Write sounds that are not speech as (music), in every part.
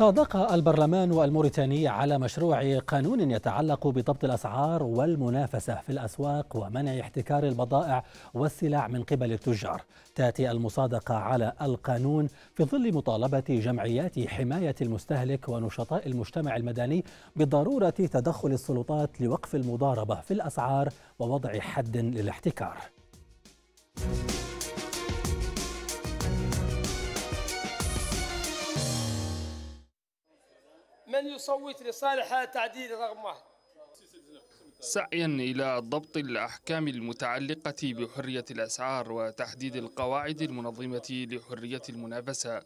صادق البرلمان الموريتاني على مشروع قانون يتعلق بضبط الاسعار والمنافسه في الاسواق ومنع احتكار البضائع والسلع من قبل التجار. تاتي المصادقه على القانون في ظل مطالبه جمعيات حمايه المستهلك ونشطاء المجتمع المدني بضروره تدخل السلطات لوقف المضاربه في الاسعار ووضع حد للاحتكار. لن يصوت لصالح تعديل رقم واحد سعيا إلى ضبط الأحكام المتعلقة بحرية الأسعار وتحديد القواعد المنظمة لحرية المنافسة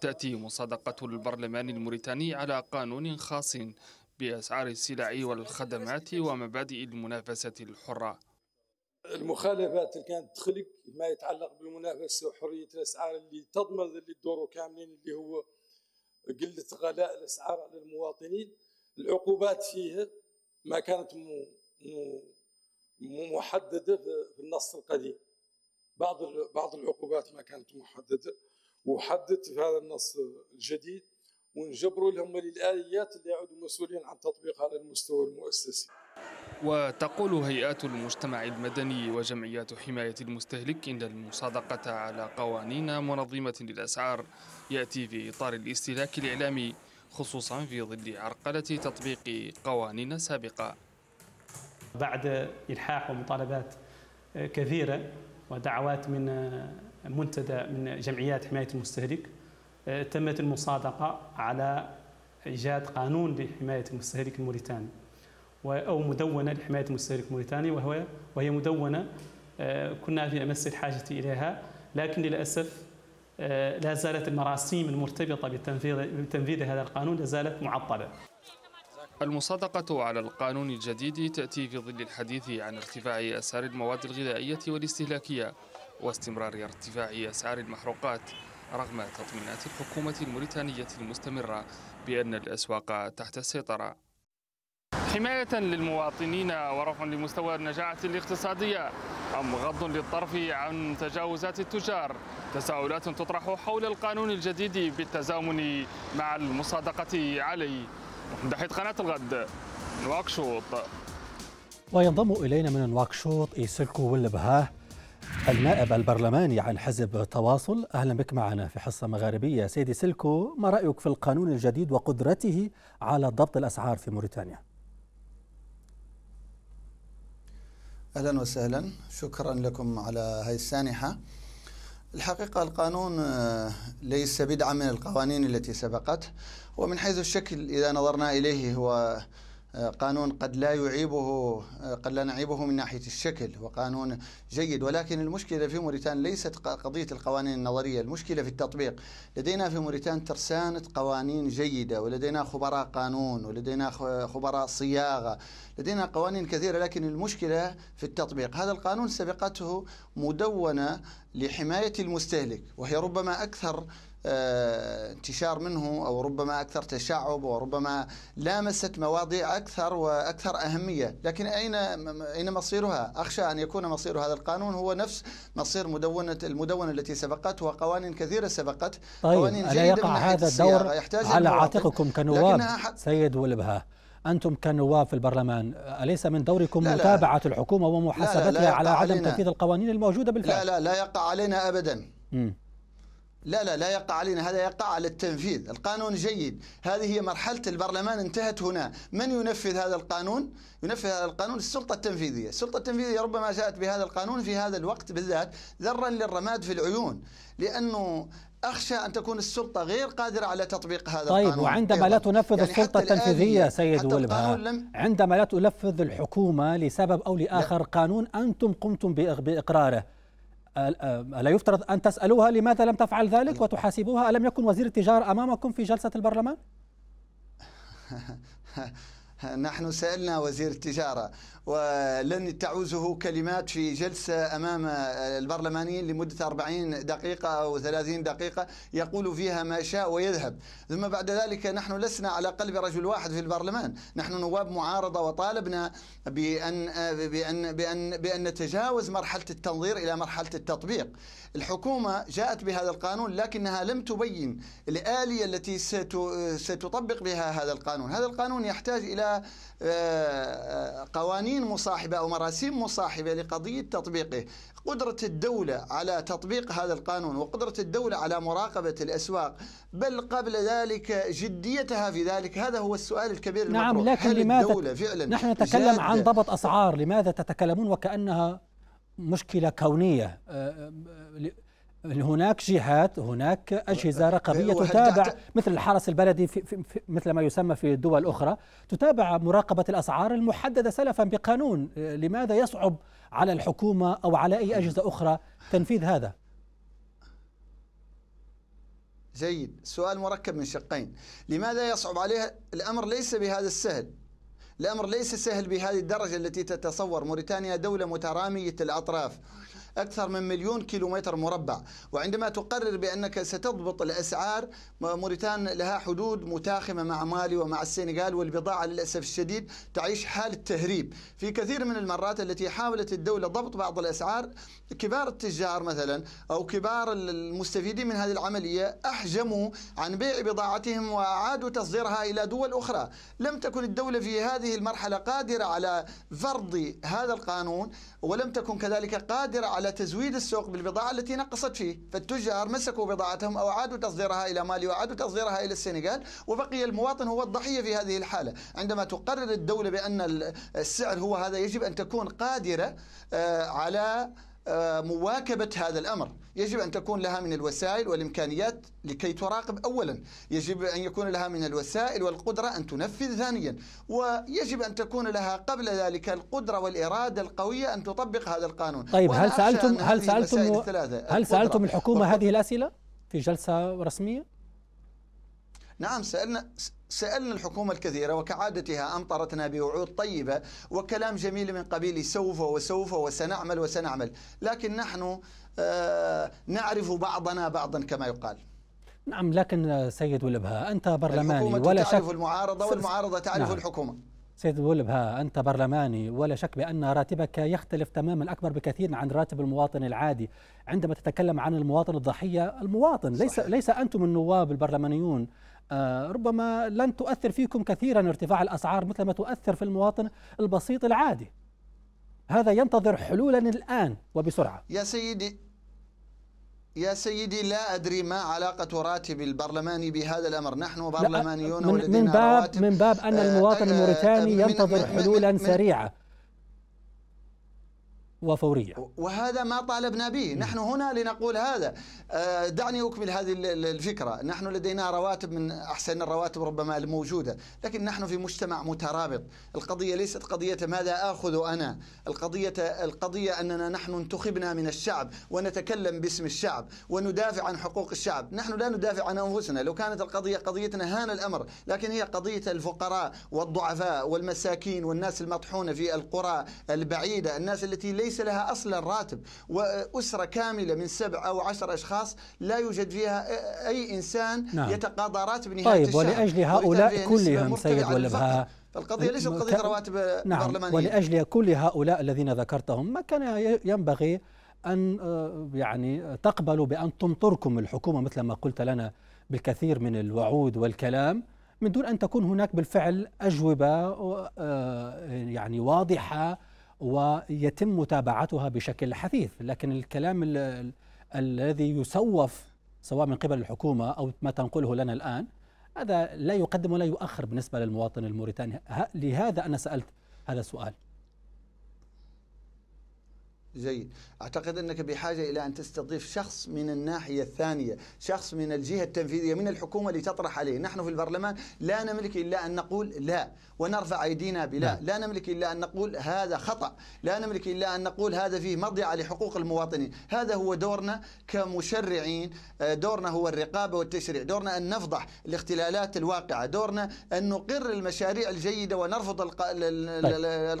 تأتي مصادقة البرلمان الموريتاني على قانون خاص بأسعار السلع والخدمات ومبادئ المنافسة الحرة المخالفات اللي كانت تخلق ما يتعلق بالمنافسة وحرية الأسعار اللي تضمن للدور كاملين اللي هو قله غلاء الاسعار على المواطنين العقوبات فيها ما كانت مو مو محدده في النص القديم بعض بعض العقوبات ما كانت محدده وحدت في هذا النص الجديد ونجبروا لهم للآليات اللي يعودوا مسؤولين عن تطبيقها على المستوى المؤسسي وتقول هيئات المجتمع المدني وجمعيات حماية المستهلك إن المصادقة على قوانين منظمة للأسعار يأتي في إطار الاستهلاك الإعلامي خصوصا في ظل عرقلة تطبيق قوانين سابقة بعد إلحاح ومطالبات كثيرة ودعوات من منتدى من جمعيات حماية المستهلك تمت المصادقة على إيجاد قانون لحماية المستهلك الموريتاني أو مدونة لحماية المستهلك الموريتاني وهو وهي مدونة آه، كنا في أمس الحاجة إليها لكن للأسف آه، لا زالت المراسيم المرتبطة بتنفيذ بتنفيذ هذا القانون لا زالت معطلة المصادقة على القانون الجديد تأتي في ظل الحديث عن ارتفاع أسعار المواد الغذائية والاستهلاكية واستمرار ارتفاع أسعار المحروقات رغم تطمينات الحكومة الموريتانية المستمرة بأن الأسواق تحت السيطرة حماية للمواطنين ورفع لمستوى النجاعة الاقتصادية أم غض للطرف عن تجاوزات التجار تساؤلات تطرح حول القانون الجديد بالتزامن مع المصادقة عليه محمد قناة الغد نواكشوط وينضم إلينا من نواكشوط إيسلكو والبهاه النائب البرلماني عن حزب تواصل أهلا بك معنا في حصة مغاربية سيدي سلكو ما رأيك في القانون الجديد وقدرته على ضبط الأسعار في موريتانيا؟ أهلا وسهلا شكرا لكم على هذه السانحة الحقيقة القانون آه، ليس بدعة من القوانين التي سبقت ومن حيث الشكل إذا نظرنا إليه هو آه، قانون قد لا يعيبه آه، قد لا نعيبه من ناحية الشكل وقانون جيد ولكن المشكلة في موريتان ليست قضية القوانين النظرية المشكلة في التطبيق لدينا في موريتان ترسانة قوانين جيدة ولدينا خبراء قانون ولدينا خبراء صياغة لدينا قوانين كثيرة لكن المشكلة في التطبيق هذا القانون سبقته مدونة لحماية المستهلك وهي ربما أكثر آه، انتشار منه أو ربما أكثر تشعب وربما لامست مواضيع أكثر وأكثر أهمية لكن أين أين مصيرها أخشى أن يكون مصير هذا القانون هو نفس مصير مدونة المدونة التي سبقت وقوانين كثيرة سبقت طيب قوانين ألا يقع هذا الدور على عاتقكم كنواب سيد ولبها أنتم كنواب في البرلمان أليس من دوركم لا متابعة لا الحكومة ومحاسبتها على عدم تنفيذ القوانين الموجودة بالفعل لا لا لا يقع علينا أبدا م. لا لا لا يقع علينا هذا يقع على التنفيذ القانون جيد هذه هي مرحلة البرلمان انتهت هنا من ينفذ هذا القانون ينفذ هذا القانون السلطة التنفيذية السلطة التنفيذية ربما جاءت بهذا القانون في هذا الوقت بالذات ذرا للرماد في العيون لأنه أخشى أن تكون السلطة غير قادرة على تطبيق هذا طيب القانون وعندما لا تنفذ يعني السلطة التنفيذية سيد ولبها لم عندما لا تنفذ الحكومة لسبب أو لآخر لا. قانون أنتم قمتم بإقراره ألا يفترض أن تسألوها لماذا لم تفعل ذلك وتحاسبوها ألم يكن وزير التجارة أمامكم في جلسة البرلمان؟ (laughs) نحن سألنا وزير التجارة ولن تعوزه كلمات في جلسة أمام البرلمانيين لمدة 40 دقيقة أو 30 دقيقة يقول فيها ما شاء ويذهب ثم بعد ذلك نحن لسنا على قلب رجل واحد في البرلمان نحن نواب معارضة وطالبنا بأن, بأن, بأن, بأن نتجاوز مرحلة التنظير إلى مرحلة التطبيق الحكومة جاءت بهذا القانون لكنها لم تبين الآلية التي ستطبق بها هذا القانون هذا القانون يحتاج إلى قوانين مصاحبة أو مراسيم مصاحبة لقضية تطبيقه قدرة الدولة على تطبيق هذا القانون وقدرة الدولة على مراقبة الأسواق بل قبل ذلك جديتها في ذلك هذا هو السؤال الكبير نعم المطروح. لكن هل لماذا الدولة فعلا نحن نتكلم عن ضبط أسعار لماذا تتكلمون وكأنها مشكلة كونية آه، آه، هناك جهات هناك أجهزة رقمية تتابع مثل الحرس البلدي في في في مثل ما يسمى في دول أخرى تتابع مراقبة الأسعار المحددة سلفا بقانون لماذا يصعب على الحكومة أو على أي أجهزة أخرى تنفيذ هذا جيد سؤال مركب من شقين لماذا يصعب عليها الأمر ليس بهذا السهل الأمر ليس سهل بهذه الدرجة التي تتصور موريتانيا دولة مترامية الأطراف أكثر من مليون كيلومتر مربع وعندما تقرر بأنك ستضبط الأسعار موريتان لها حدود متاخمة مع مالي ومع السنغال والبضاعة للأسف الشديد تعيش حالة تهريب في كثير من المرات التي حاولت الدولة ضبط بعض الأسعار كبار التجار مثلا أو كبار المستفيدين من هذه العملية أحجموا عن بيع بضاعتهم وأعادوا تصديرها إلى دول أخرى لم تكن الدولة في هذه المرحلة قادرة على فرض هذا القانون ولم تكن كذلك قادرة على على تزويد السوق بالبضاعة التي نقصت فيه فالتجار مسكوا بضاعتهم أو عادوا تصديرها إلى مالي وعادوا تصديرها إلى السنغال وبقي المواطن هو الضحية في هذه الحالة عندما تقرر الدولة بأن السعر هو هذا يجب أن تكون قادرة آه، على آه، مواكبة هذا الأمر يجب أن تكون لها من الوسائل والإمكانيات لكي تراقب أولا يجب أن يكون لها من الوسائل والقدرة أن تنفذ ثانيا ويجب أن تكون لها قبل ذلك القدرة والإرادة القوية أن تطبق هذا القانون طيب هل سألتم هل سألتم هل سألتم الحكومة هذه الأسئلة في جلسة رسمية؟ نعم سألنا سألنا الحكومة الكثيرة وكعادتها أمطرتنا بوعود طيبة وكلام جميل من قبيل سوف وسوف وسنعمل وسنعمل لكن نحن آه، نعرف بعضنا بعضا كما يقال نعم لكن سيد ولبها أنت برلماني ولا شك تعرف المعارضة والمعارضة تعرف نعم. الحكومة سيد ولبها أنت برلماني ولا شك بأن راتبك يختلف تماما أكبر بكثير عن راتب المواطن العادي عندما تتكلم عن المواطن الضحية المواطن صحيح. ليس, ليس أنتم النواب البرلمانيون آه، ربما لن تؤثر فيكم كثيرا ارتفاع الأسعار مثل ما تؤثر في المواطن البسيط العادي هذا ينتظر حلولا الآن وبسرعة يا سيدي يا سيدي لا أدري ما علاقة راتب البرلماني بهذا الأمر نحن برلمانيون من, من باب من باب أن آه، المواطن آه، الموريتاني ينتظر حلولا سريعة وفورية وهذا ما طالبنا به نحن هنا لنقول هذا آه، دعني أكمل هذه الفكرة نحن لدينا رواتب من أحسن الرواتب ربما الموجودة لكن نحن في مجتمع مترابط القضية ليست قضية ماذا آخذ أنا القضية, القضية أننا نحن انتخبنا من الشعب ونتكلم باسم الشعب وندافع عن حقوق الشعب نحن لا ندافع عن أنفسنا لو كانت القضية قضيتنا هان الأمر لكن هي قضية الفقراء والضعفاء والمساكين والناس المطحونة في القرى البعيدة الناس التي ليس ليس لها أصلا راتب وأسرة كاملة من سبع أو عشر أشخاص لا يوجد فيها أي إنسان نعم. يتقاضى راتب نهاية طيب الشهر ولأجل هؤلاء كلهم سيد ولبها فالقضية ليست نعم. قضية رواتب نعم برلمانية ولأجل كل هؤلاء الذين ذكرتهم ما كان ينبغي أن آه، يعني تقبلوا بأن تمطركم الحكومة مثل ما قلت لنا بالكثير من الوعود والكلام من دون أن تكون هناك بالفعل أجوبة آه، يعني واضحة ويتم متابعتها بشكل حثيث لكن الكلام ال الذي يسوف سواء من قبل الحكومة أو ما تنقله لنا الآن هذا لا يقدم ولا يؤخر بالنسبة للمواطن الموريتاني لهذا أنا سألت هذا السؤال جيد أعتقد أنك بحاجة إلى أن تستضيف شخص من الناحية الثانية شخص من الجهة التنفيذية من الحكومة لتطرح عليه نحن في البرلمان لا نملك إلا أن نقول لا ونرفع أيدينا بلا نعم. لا نملك إلا أن نقول هذا خطأ لا نملك إلا أن نقول هذا فيه مضيعة لحقوق المواطنين هذا هو دورنا كمشرعين آه، دورنا هو الرقابة والتشريع دورنا أن نفضح الاختلالات الواقعة دورنا أن نقر المشاريع الجيدة ونرفض الق...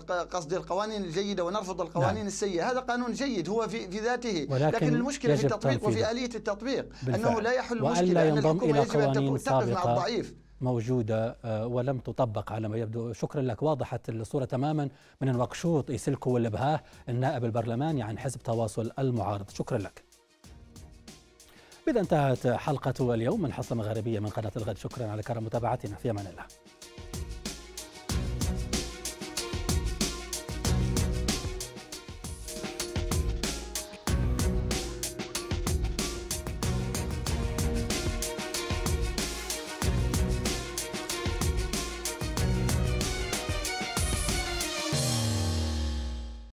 طيب. قصدي القوانين الجيدة ونرفض نعم. القوانين السيئة هذا قانون جيد هو في, في ذاته ولكن, لكن المشكله في التطبيق وفي اليه التطبيق بالفعل. انه لا يحل مشكله ان الحكومه يجب ان تقف مع الضعيف موجودة آه، ولم تطبق على ما يبدو شكرا لك وضحت الصورة تماما من الوقشوط يسلكوا والبهاه النائب البرلماني عن حزب تواصل المعارض شكرا لك بإذا انتهت حلقة اليوم من حصة مغربية من قناة الغد شكرا على كرم متابعتنا في أمان الله